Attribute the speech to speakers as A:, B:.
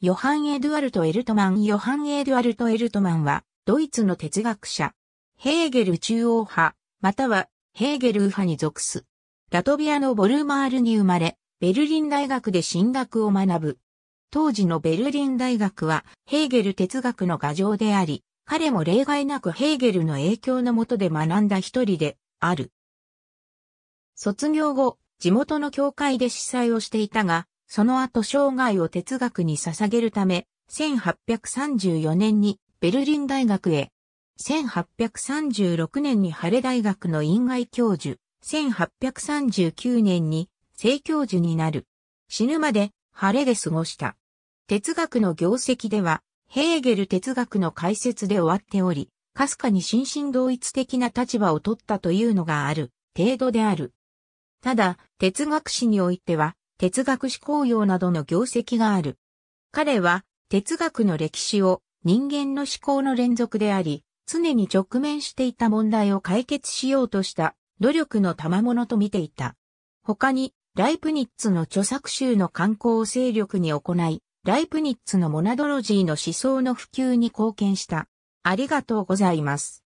A: ヨハン・エドゥアルト・エルトマンヨハン・エドゥアルト・エルトマンは、ドイツの哲学者。ヘーゲル中央派、またはヘーゲル右派に属す。ラトビアのボルマールに生まれ、ベルリン大学で進学を学ぶ。当時のベルリン大学は、ヘーゲル哲学の牙城であり、彼も例外なくヘーゲルの影響のもとで学んだ一人で、ある。卒業後、地元の教会で司祭をしていたが、その後生涯を哲学に捧げるため、1834年にベルリン大学へ、1836年にハレ大学の院外教授、1839年に正教授になる。死ぬまでハレで過ごした。哲学の業績では、ヘーゲル哲学の解説で終わっており、かすかに心身同一的な立場を取ったというのがある程度である。ただ、哲学史においては、哲学思考用などの業績がある。彼は哲学の歴史を人間の思考の連続であり、常に直面していた問題を解決しようとした努力の賜物と見ていた。他に、ライプニッツの著作集の刊行を勢力に行い、ライプニッツのモナドロジーの思想の普及に貢献した。ありがとうございます。